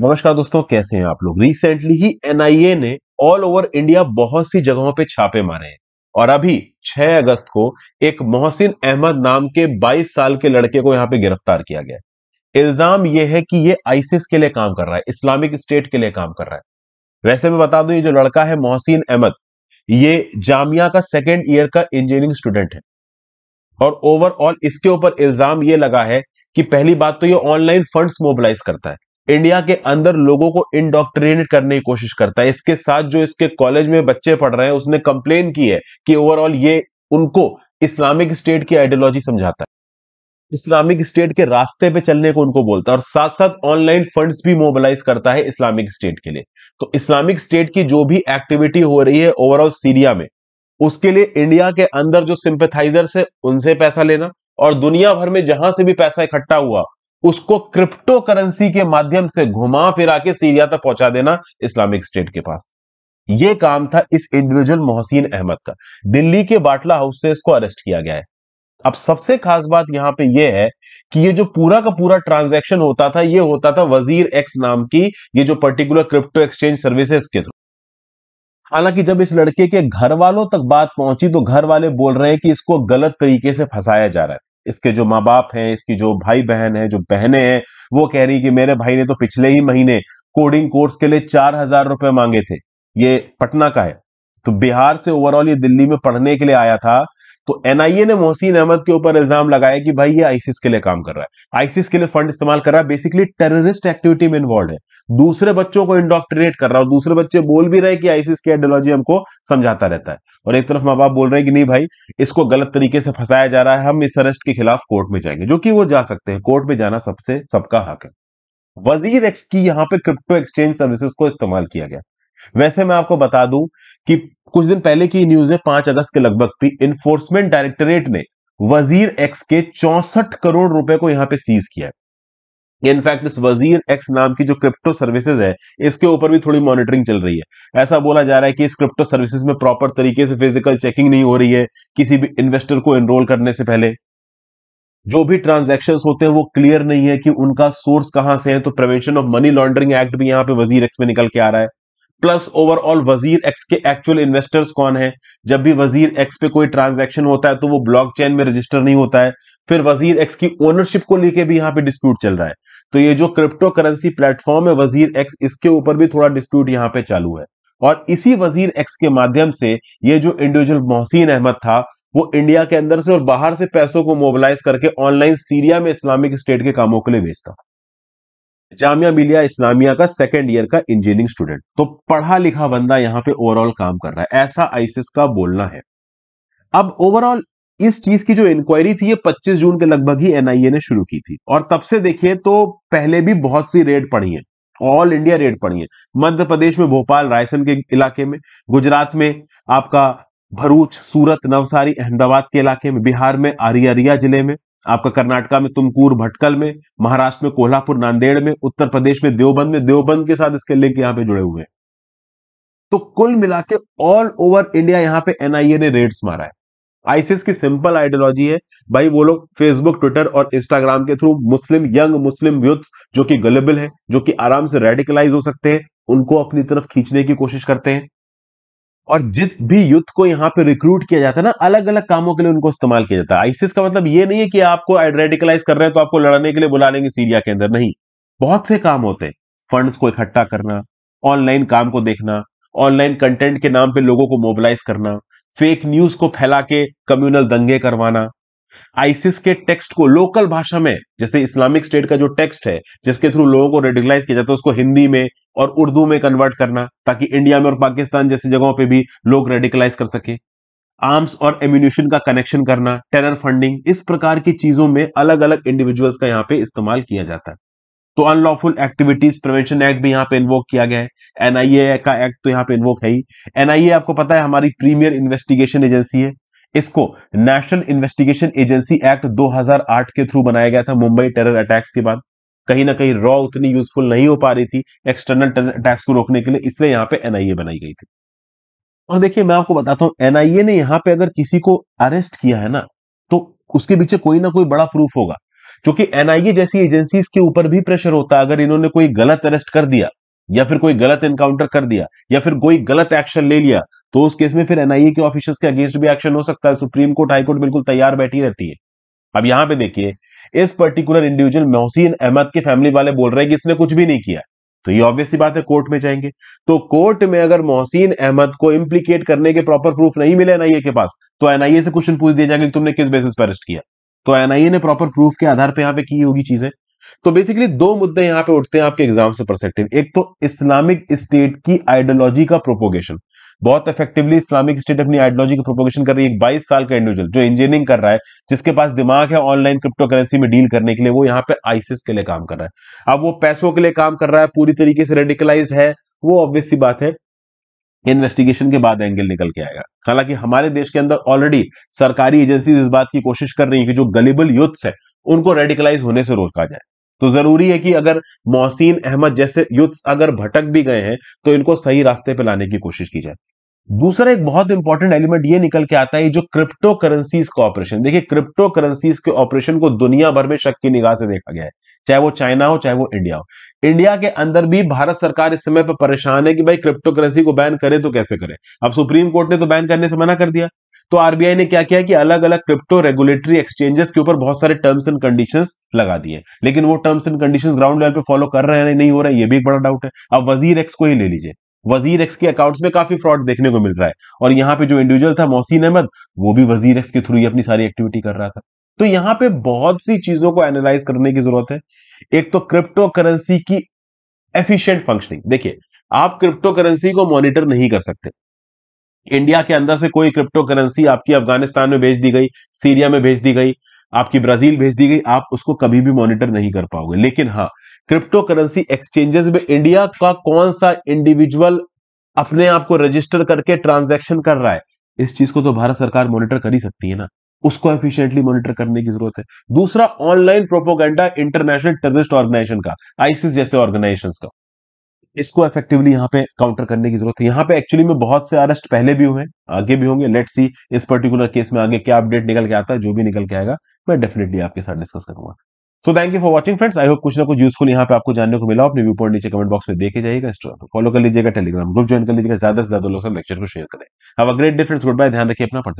नमस्कार दोस्तों कैसे हैं आप लोग रिसेंटली ही एनआईए ने ऑल ओवर इंडिया बहुत सी जगहों पे छापे मारे हैं और अभी 6 अगस्त को एक मोहसिन अहमद नाम के 22 साल के लड़के को यहां पे गिरफ्तार किया गया इल्जाम यह है कि ये आईसीस के लिए काम कर रहा है इस्लामिक स्टेट के लिए काम कर रहा है वैसे मैं बता दू ये जो लड़का है मोहसिन अहमद ये जामिया का सेकेंड ईयर का इंजीनियरिंग स्टूडेंट है और ओवरऑल इसके ऊपर इल्जाम ये लगा है कि पहली बात तो ये ऑनलाइन फंड्स मोबिलाइज करता है इंडिया के अंदर लोगों को इंडॉक्ट्रिनेट करने की कोशिश करता है इसके साथ जो इसके कॉलेज में बच्चे पढ़ रहे हैं उसने कंप्लेन की है कि ओवरऑल ये उनको इस्लामिक स्टेट की आइडियोलॉजी समझाता है इस्लामिक स्टेट के रास्ते पे चलने को उनको बोलता है और साथ साथ ऑनलाइन फंड्स भी मोबिलाइज करता है इस्लामिक स्टेट के लिए तो इस्लामिक स्टेट की जो भी एक्टिविटी हो रही है ओवरऑल सीरिया में उसके लिए इंडिया के अंदर जो सिंपेथाइजर्स है उनसे पैसा लेना और दुनिया भर में जहां से भी पैसा इकट्ठा हुआ उसको क्रिप्टो करेंसी के माध्यम से घुमा फिरा के सीरिया तक पहुंचा देना इस्लामिक स्टेट के पास यह काम था इस इंडिविजुअल मोहसिन अहमद का दिल्ली के बाटला हाउस से इसको अरेस्ट किया गया है अब सबसे खास बात यहां पे यह है कि ये जो पूरा का पूरा ट्रांजैक्शन होता था ये होता था वजीर एक्स नाम की ये जो पर्टिकुलर क्रिप्टो एक्सचेंज सर्विसेज के थ्रू हालांकि जब इस लड़के के घर वालों तक बात पहुंची तो घर वाले बोल रहे हैं कि इसको गलत तरीके से फंसाया जा रहा है इसके जो माँ बाप हैं इसकी जो भाई बहन है जो बहने हैं वो कह रही कि मेरे भाई ने तो पिछले ही महीने कोडिंग कोर्स के लिए चार हजार रुपए मांगे थे ये पटना का है तो बिहार से ओवरऑल ये दिल्ली में पढ़ने के लिए आया था तो एनआईए ने मोहसिन अहमद के ऊपर इल्जाम लगाया कि भाई ये आईसीस के लिए काम कर रहा है आईसीस के लिए फंड इस्तेमाल कर रहा है बेसिकली टेररिस्ट एक्टिविटी में इन्वॉल्व है दूसरे बच्चों को इंडोक्ट्रिनेट कर रहा है और दूसरे बच्चे बोल भी रहे कि आईसीस की आइडियोलॉजी हमको समझाता रहता है और एक तरफ माँ बाप बोल रहे हैं कि नहीं भाई इसको गलत तरीके से फंसाया जा रहा है हम इस अरेस्ट के खिलाफ कोर्ट में जाएंगे जो कि वो जा सकते हैं कोर्ट में जाना सबसे सबका हक है वजीर एक्स की यहां पे क्रिप्टो एक्सचेंज सर्विसेज को इस्तेमाल किया गया वैसे मैं आपको बता दूं कि कुछ दिन पहले की न्यूज है पांच अगस्त के लगभग भी इन्फोर्समेंट डायरेक्टरेट ने वजीर एक्स के चौसठ करोड़ रुपए को यहां पे सीज किया है इनफैक्ट इस वजीर एक्स नाम की जो क्रिप्टो सर्विसेज है इसके ऊपर भी थोड़ी मॉनिटरिंग चल रही है ऐसा बोला जा रहा है कि इस क्रिप्टो सर्विसेज में प्रॉपर तरीके से फिजिकल चेकिंग नहीं हो रही है किसी भी इन्वेस्टर को एनरोल करने से पहले जो भी ट्रांजेक्शन होते हैं वो क्लियर नहीं है कि उनका सोर्स कहां से है तो Prevention of Money Laundering Act भी यहां पे वजीर एक्स में निकल के आ रहा है प्लस ओवरऑल वजीर एक्स के एक्चुअल इन्वेस्टर्स कौन है जब भी वजीर एक्स पे कोई ट्रांजैक्शन होता है तो वो ब्लॉकचेन में रजिस्टर नहीं होता है फिर वजीर एक्स की ओनरशिप को लेके भी यहाँ पे डिस्प्यूट चल रहा है तो ये जो क्रिप्टो करेंसी प्लेटफॉर्म है वजीर एक्स इसके ऊपर भी थोड़ा डिस्प्यूट यहाँ पे चालू है और इसी वजीर एक्स के माध्यम से ये जो इंडिविजुअल मोहसिन अहमद था वो इंडिया के अंदर से और बाहर से पैसों को मोबिलाइज करके ऑनलाइन सीरिया में इस्लामिक स्टेट के कामों के लिए बेचता था जामिया मिलिया इस्लामिया का सेकेंड ईयर का इंजीनियरिंग स्टूडेंट तो पढ़ा लिखा बंदा यहाँ पे ओवरऑल काम कर रहा है ऐसा आइसिस का बोलना है अब ओवरऑल इस चीज की जो इंक्वायरी थी ये 25 जून के लगभग ही एनआईए ने शुरू की थी और तब से देखिए तो पहले भी बहुत सी रेड पड़ी है ऑल इंडिया रेड पड़ी है मध्य प्रदेश में भोपाल रायसेन के इलाके में गुजरात में आपका भरूच सूरत नवसारी अहमदाबाद के इलाके में बिहार में आरिया जिले में आपका कर्नाटका में तुमकूर भटकल में महाराष्ट्र में कोल्हापुर नांदेड़ में उत्तर प्रदेश में देवबंद में देवबंद के साथ इसके लिंक यहां पे जुड़े हुए हैं तो कुल मिला के ऑल ओवर इंडिया यहां पे एनआईए ने रेड्स मारा है आइसिस की सिंपल आइडियोलॉजी है भाई वो लोग फेसबुक ट्विटर और इंस्टाग्राम के through Muslim young Muslim youth जो कि गलेबल है जो कि आराम से रेडिकलाइज हो सकते हैं उनको अपनी तरफ खींचने की कोशिश करते हैं और जिस भी युद्ध को यहाँ पे रिक्रूट किया जाता है ना अलग अलग कामों के लिए उनको इस्तेमाल किया जाता है आइसिस का मतलब ये नहीं है कि आपको आइडेंटिकलाइज कर रहे हैं तो आपको लड़ने के लिए बुला लेंगे सीरिया के अंदर नहीं बहुत से काम होते हैं फंड्स को इकट्ठा करना ऑनलाइन काम को देखना ऑनलाइन कंटेंट के नाम पे लोगों को मोबिलाइज करना फेक न्यूज को फैला के कम्युनल दंगे करवाना आईसिस के टेक्स्ट को लोकल भाषा में जैसे इस्लामिक स्टेट का जो टेक्स्ट है जिसके थ्रू लोगों को रेडिकलाइज किया जाता है उसको हिंदी में और उर्दू में कन्वर्ट करना ताकि इंडिया में और पाकिस्तान जैसी जगहों पर भी लोग रेडिकलाइज कर सके आर्म्स और एम्यूनिशन का कनेक्शन करना टेरर फंडिंग इस प्रकार की चीजों में अलग अलग इंडिविजुअल्स का यहाँ पे इस्तेमाल किया जाता है तो अनलॉफुल एक्टिविटीज प्रिवेंशन एक्ट भी यहाँ पे इन्वोक किया गया है एनआईए का एक्ट तो यहाँ पे इन्वोक है ही एनआईए आपको पता है हमारी प्रीमियर इन्वेस्टिगेशन एजेंसी है इसको नेशनल इन्वेस्टिगेशन एजेंसी एक्ट 2008 के थ्रू बनाया गया था मुंबई टेरर अटैक्स के बाद कहीं ना कहीं रॉ उतनी यूजफुल नहीं हो पा रही थी एक्सटर्नल टेरर अटैक्स को रोकने के लिए इसलिए यहां पे एनआईए बनाई गई थी और देखिए मैं आपको बताता हूं एनआईए ने यहां पे अगर किसी को अरेस्ट किया है ना तो उसके पीछे कोई ना कोई बड़ा प्रूफ होगा क्योंकि एनआईए जैसी एजेंसी के ऊपर भी प्रेशर होता है अगर इन्होंने कोई गलत अरेस्ट कर दिया या फिर कोई गलत एनकाउंटर कर दिया या फिर कोई गलत एक्शन ले लिया तो उस केस में फिर एनआईए के ऑफिसर्स के अगेंस्ट भी एक्शन हो सकता है सुप्रीम कोर्ट हाईकोर्ट बिल्कुल तैयार बैठी रहती है अब यहां पे देखिए इस पर्टिकुलर इंडिविजुअल मोहसिन अहमद के फैमिली वाले बोल रहे हैं कि इसने कुछ भी नहीं किया तो ये ऑब्वियसली बात है कोर्ट में जाएंगे तो कोर्ट में अगर मोहसिन अहमद को इम्प्लीकेट करने के प्रॉपर प्रूफ नहीं मिले एनआईए के पास तो एनआईए से क्वेश्चन पूछ दिया जाएगा कि तुमने किस बेसिस पर अरेस्ट किया तो एनआईए ने प्रॉपर प्रूफ के आधार पर यहाँ पे की होगी चीजें तो बेसिकली दो मुद्दे यहां पे उठते हैं आपके एग्जाम से परसेप्टिव एक तो इस्लामिक स्टेट की आइडियोलॉजी का प्रोपोगेशन बहुत इफेक्टिवली इस्लामिक स्टेट अपनी आइडियोलॉजी का प्रोपोगेशन कर रही है एक 22 साल का इंडिविजुअल जो इंजीनियरिंग कर रहा है जिसके पास दिमाग है ऑनलाइन क्रिप्टो करेंसी में डील करने के लिए वो यहाँ पे आईसीस के लिए काम कर रहा है अब वो पैसों के लिए काम कर रहा है पूरी तरीके से रेडिकलाइज है वो ऑब्वियस सी बात है इन्वेस्टिगेशन के बाद एंगल निकल के आएगा हालांकि हमारे देश के अंदर ऑलरेडी सरकारी एजेंसीज इस बात की कोशिश कर रही है कि जो गलीबल यूथ्स है उनको रेडिकलाइज होने से रोका जाए तो जरूरी है कि अगर मोहसिन अहमद जैसे यूथ अगर भटक भी गए हैं तो इनको सही रास्ते पर लाने की कोशिश की जाए दूसरा एक बहुत इंपॉर्टेंट एलिमेंट ये निकल के आता है जो क्रिप्टो करेंसीज का ऑपरेशन देखिए क्रिप्टो करेंसीज के ऑपरेशन को दुनिया भर में शक की निगाह से देखा गया है चाहे वो चाइना हो चाहे वो इंडिया हो इंडिया के अंदर भी भारत सरकार इस समय पर परेशान है कि भाई क्रिप्टो करेंसी को बैन करे तो कैसे करे अब सुप्रीम कोर्ट ने तो बैन करने से मना कर दिया तो आरबीआई ने क्या किया कि अलग अलग क्रिप्टो रेगुलेटरी एक्सचेंजेस के ऊपर बहुत सारे टर्म्स एंड कंडीशन लगा दिए लेकिन वो terms and condition ground level पे फॉलो कर रहे हैं नहीं हो रहा है ये भी एक बड़ा डाउट है अब वजीर एक्स को ही ले लीजिए वजीर एक्स के अकाउंट्स में काफी फ्रॉड देखने को मिल रहा है और यहाँ पे जो इंडिविजुअल था मोहसिन अहमद वो भी वजीर एक्स के थ्रू ही अपनी सारी एक्टिविटी कर रहा था तो यहाँ पे बहुत सी चीजों को एनालाइज करने की जरूरत है एक तो क्रिप्टो करेंसी की एफिशिएंट फंक्शनिंग देखिए आप क्रिप्टो करेंसी को मॉनिटर नहीं कर सकते इंडिया के अंदर से कोई क्रिप्टो करेंसी आपकी अफगानिस्तान में भेज दी गई सीरिया में भेज दी गई आपकी ब्राजील भेज दी गई आप उसको कभी भी मॉनिटर नहीं कर पाओगे लेकिन हाँ क्रिप्टो करेंसी एक्सचेंजेस में इंडिया का कौन सा इंडिविजुअल अपने आप को रजिस्टर करके ट्रांजेक्शन कर रहा है इस चीज को तो भारत सरकार मॉनिटर कर ही सकती है ना उसको एफिशिएंटली मॉनिटर करने की जरूरत है दूसरा online propaganda international terrorist organisation का आईसिस जैसे ऑर्गेनाइजेशन का इसको इफेक्टिवली यहाँ पे काउंटर करने की जरूरत है यहाँ पे एक्चुअली में बहुत से अरेस्ट पहले भी हुए आगे भी होंगे लेट सी इस पर्टिकुलर केस में आगे क्या अपडेट निकल के आता है जो भी निकल के आएगा मैं डेफिनेटली आपके साथ डिस्कस करूंगा so thank you for watching friends I hope कुछ ना कुछ यूजफुल यहाँ पे आपको जानने को मिला अपने व्यू पॉइंट नीचे कमेंट बॉक्स में देखे जाएगा फॉलो कर लीजिएगा टेलीग्राम ग्रुप ज्वाइन कर लीजिएगा ज्यादा से ज्यादा लोग लेक्चर को शेयर करें अब a great difference goodbye ध्यान रखिए अपना पढ़ते